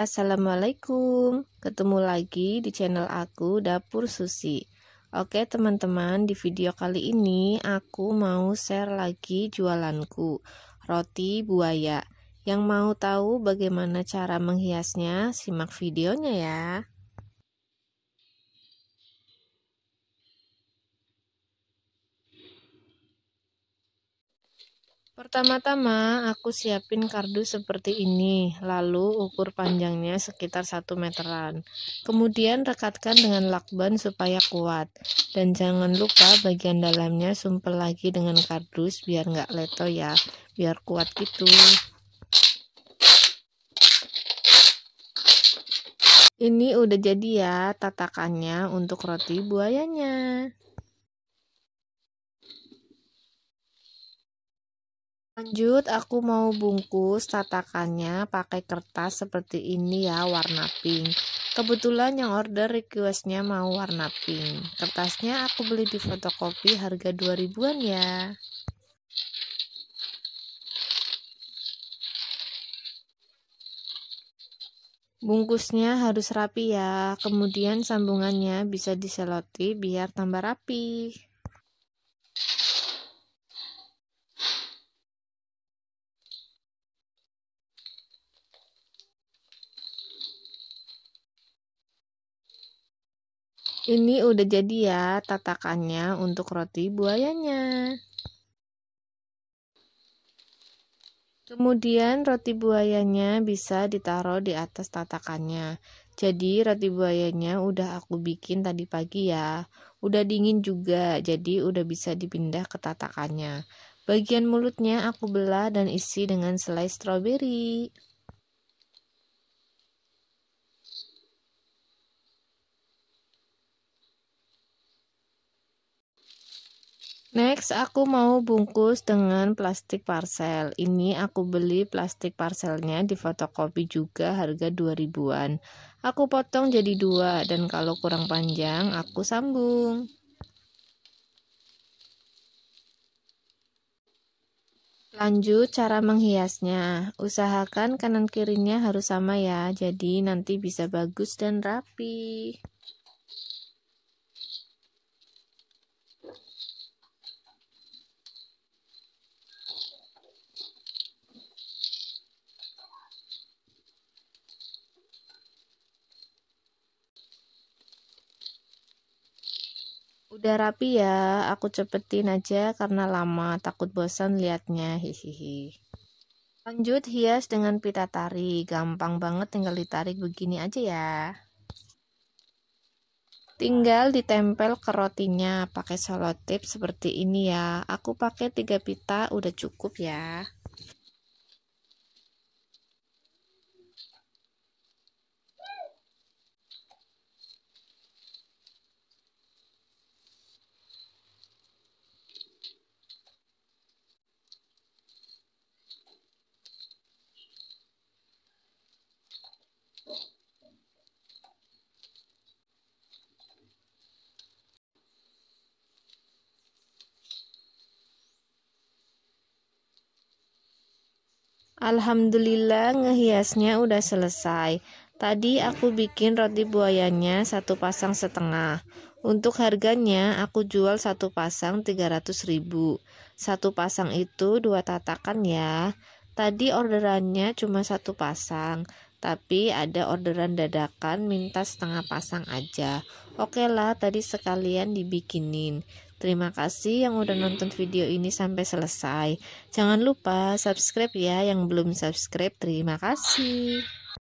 Assalamualaikum. Ketemu lagi di channel aku Dapur Susi. Oke, teman-teman, di video kali ini aku mau share lagi jualanku, roti buaya. Yang mau tahu bagaimana cara menghiasnya, simak videonya ya. Pertama-tama aku siapin kardus seperti ini, lalu ukur panjangnya sekitar 1 meteran. Kemudian rekatkan dengan lakban supaya kuat. Dan jangan lupa bagian dalamnya sumpel lagi dengan kardus biar nggak leto ya, biar kuat gitu. Ini udah jadi ya tatakannya untuk roti buayanya. Lanjut, aku mau bungkus tatakannya pakai kertas seperti ini ya, warna pink. Kebetulan yang order requestnya mau warna pink. Kertasnya aku beli di fotokopi harga 2000-an ya. Bungkusnya harus rapi ya, kemudian sambungannya bisa diseloti biar tambah rapi. Ini udah jadi ya tatakannya untuk roti buayanya. Kemudian roti buayanya bisa ditaruh di atas tatakannya. Jadi roti buayanya udah aku bikin tadi pagi ya. Udah dingin juga, jadi udah bisa dipindah ke tatakannya. Bagian mulutnya aku belah dan isi dengan selai stroberi. Next, aku mau bungkus dengan plastik parcel. Ini aku beli plastik parcelnya di fotokopi juga harga 2000-an. Aku potong jadi dua dan kalau kurang panjang aku sambung. Lanjut cara menghiasnya. Usahakan kanan kirinya harus sama ya, jadi nanti bisa bagus dan rapi. Udah rapi ya, aku cepetin aja karena lama, takut bosan liatnya, hihihi. Lanjut hias dengan pita tari, gampang banget tinggal ditarik begini aja ya. Tinggal ditempel ke rotinya pakai selotip seperti ini ya. Aku pakai 3 pita udah cukup ya. Alhamdulillah ngehiasnya udah selesai. Tadi aku bikin roti buayanya satu pasang setengah. Untuk harganya aku jual satu pasang 300 ribu. Satu pasang itu dua tatakan ya. Tadi orderannya cuma satu pasang, tapi ada orderan dadakan minta setengah pasang aja. Oke lah, tadi sekalian dibikinin. Terima kasih yang udah nonton video ini sampai selesai. Jangan lupa subscribe ya yang belum subscribe. Terima kasih.